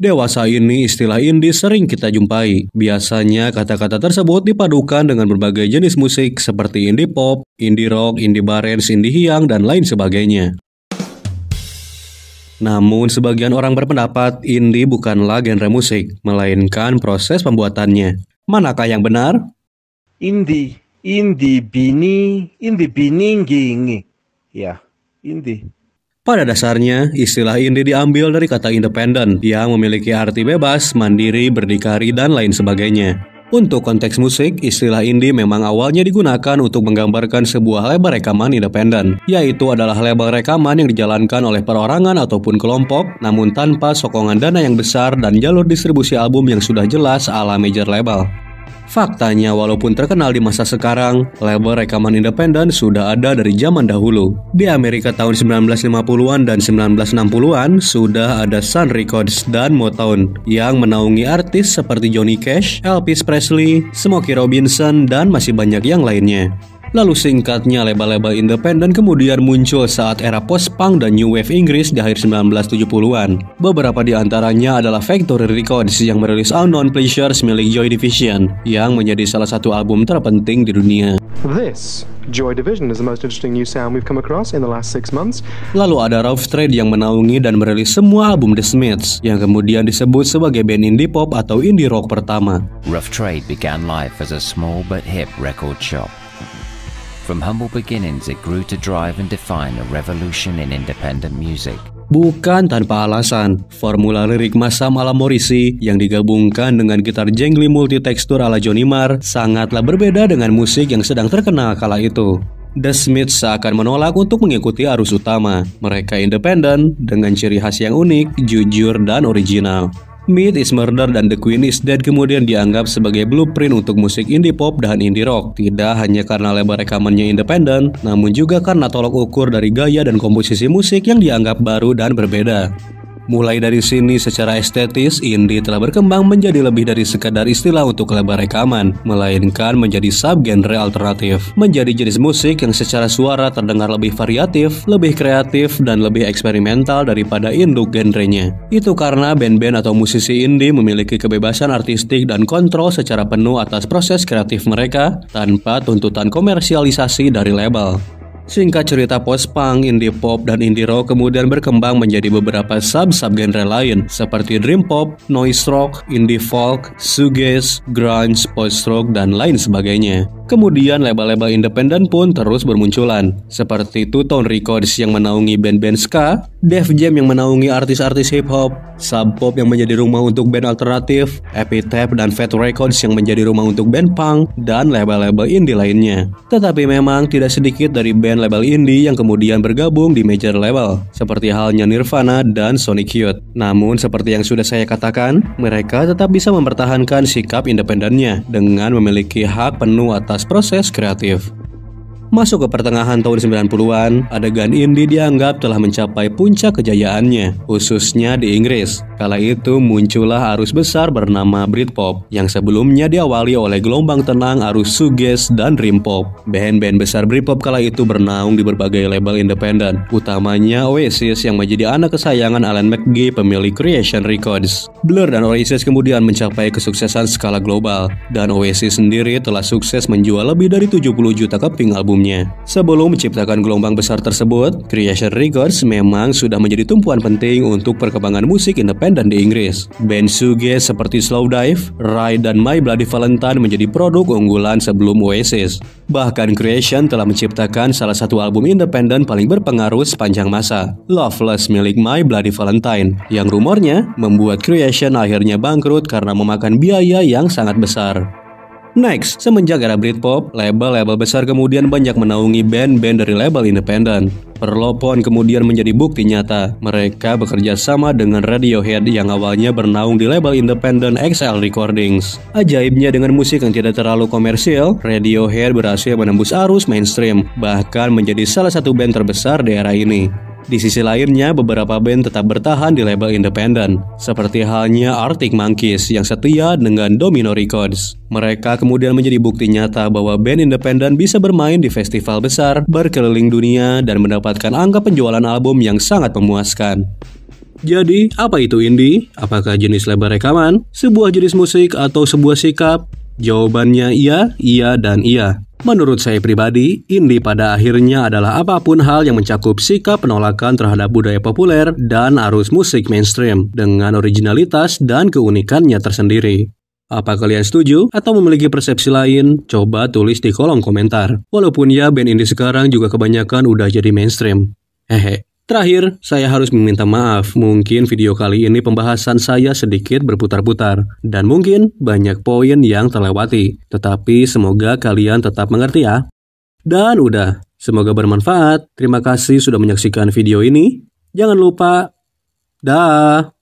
Dewasa ini istilah indie sering kita jumpai. Biasanya kata-kata tersebut dipadukan dengan berbagai jenis musik seperti indie pop, indie rock, indie barens, indie hiang, dan lain sebagainya. Namun sebagian orang berpendapat indie bukanlah genre musik, melainkan proses pembuatannya. Manakah yang benar? Indie, indie bini, indie gini, ya, indie. Pada dasarnya, istilah indie diambil dari kata independen yang memiliki arti bebas, mandiri, berdikari, dan lain sebagainya. Untuk konteks musik, istilah indie memang awalnya digunakan untuk menggambarkan sebuah label rekaman independen, yaitu adalah label rekaman yang dijalankan oleh perorangan ataupun kelompok, namun tanpa sokongan dana yang besar dan jalur distribusi album yang sudah jelas ala major label. Faktanya, walaupun terkenal di masa sekarang, label rekaman independen sudah ada dari zaman dahulu. Di Amerika tahun 1950-an dan 1960-an, sudah ada Sun Records dan Motown, yang menaungi artis seperti Johnny Cash, Elvis Presley, Smokey Robinson, dan masih banyak yang lainnya. Lalu singkatnya label-label independen kemudian muncul saat era post-punk dan new wave Inggris di akhir 1970-an. Beberapa di antaranya adalah Factory Records yang merilis Unknown Pleasures milik Joy Division yang menjadi salah satu album terpenting di dunia. This Joy Division is the most interesting new sound we've come across in the last six months. Lalu ada Rough Trade yang menaungi dan merilis semua album The Smiths, yang kemudian disebut sebagai band indie pop atau indie rock pertama. Rough Trade began life as a small but hip record shop. From humble beginnings it grew to drive and define a revolution in independent music. Bukan tanpa alasan, formula lirik masa malam Morrissey yang digabungkan dengan gitar jengli multitekstur ala Johnny Marr sangatlah berbeda dengan musik yang sedang terkenal kala itu. The Smiths seakan menolak untuk mengikuti arus utama. Mereka independen dengan ciri khas yang unik, jujur, dan original. Meat is Murder dan The Queen is Dead kemudian dianggap sebagai blueprint untuk musik indie pop dan indie rock. Tidak hanya karena lebar rekamannya independen, namun juga karena tolok ukur dari gaya dan komposisi musik yang dianggap baru dan berbeda. Mulai dari sini secara estetis, indie telah berkembang menjadi lebih dari sekadar istilah untuk label rekaman, melainkan menjadi subgenre alternatif, menjadi jenis musik yang secara suara terdengar lebih variatif, lebih kreatif, dan lebih eksperimental daripada induk genrenya. Itu karena band-band atau musisi indie memiliki kebebasan artistik dan kontrol secara penuh atas proses kreatif mereka tanpa tuntutan komersialisasi dari label. Singkat cerita post-punk, indie pop, dan indie rock kemudian berkembang menjadi beberapa sub subgenre lain seperti dream pop, noise rock, indie folk, shoegaze, grunge, post rock, dan lain sebagainya. Kemudian label-label independen pun terus bermunculan, seperti Two Records yang menaungi band-band ska, Def Jam yang menaungi artis-artis hip hop, Sub Pop yang menjadi rumah untuk band alternatif, Epitaph dan Fat Records yang menjadi rumah untuk band punk, dan label-label indie lainnya. Tetapi memang tidak sedikit dari band label indie yang kemudian bergabung di major label, seperti halnya Nirvana dan Sonic Youth. Namun seperti yang sudah saya katakan, mereka tetap bisa mempertahankan sikap independennya dengan memiliki hak penuh atas proses kreatif. Masuk ke pertengahan tahun 90-an, adegan indie dianggap telah mencapai puncak kejayaannya, khususnya di Inggris. Kala itu muncullah arus besar bernama Britpop, yang sebelumnya diawali oleh gelombang tenang arus Suges dan Dreampop. Band-band besar Britpop kala itu bernaung di berbagai label independen, utamanya Oasis yang menjadi anak kesayangan Alan McGee pemilik Creation Records. Blur dan Oasis kemudian mencapai kesuksesan skala global, dan Oasis sendiri telah sukses menjual lebih dari 70 juta keping album sebelumnya. Sebelum menciptakan gelombang besar tersebut, Creation Records memang sudah menjadi tumpuan penting untuk perkembangan musik independen di Inggris. Band Suge seperti Slow Dive, Ride, dan My Bloody Valentine menjadi produk unggulan sebelum Oasis. Bahkan Creation telah menciptakan salah satu album independen paling berpengaruh sepanjang masa, Loveless milik My Bloody Valentine, yang rumornya membuat Creation akhirnya bangkrut karena memakan biaya yang sangat besar. Next, semenjak era Britpop, label-label besar kemudian banyak menaungi band-band dari label independen. Perlopon kemudian menjadi bukti nyata. Mereka bekerja sama dengan Radiohead yang awalnya bernaung di label independen XL Recordings. Ajaibnya dengan musik yang tidak terlalu komersil, Radiohead berhasil menembus arus mainstream, bahkan menjadi salah satu band terbesar di era ini. Di sisi lainnya, beberapa band tetap bertahan di label independen, seperti halnya Arctic Monkeys yang setia dengan Domino Records. Mereka kemudian menjadi bukti nyata bahwa band independen bisa bermain di festival besar, berkeliling dunia, dan mendapatkan angka penjualan album yang sangat memuaskan. Jadi, apa itu indie? Apakah jenis label rekaman, sebuah jenis musik, atau sebuah sikap? Jawabannya iya, iya, dan iya. Menurut saya pribadi, indie pada akhirnya adalah apapun hal yang mencakup sikap penolakan terhadap budaya populer dan arus musik mainstream dengan originalitas dan keunikannya tersendiri. Apa kalian setuju atau memiliki persepsi lain? Coba tulis di kolom komentar. Walaupun ya band indie sekarang juga kebanyakan udah jadi mainstream. Hehe. Terakhir, saya harus meminta maaf. Mungkin video kali ini pembahasan saya sedikit berputar-putar dan mungkin banyak poin yang terlewati. Tetapi semoga kalian tetap mengerti ya. Dan udah, semoga bermanfaat. Terima kasih sudah menyaksikan video ini. Jangan lupa, dah.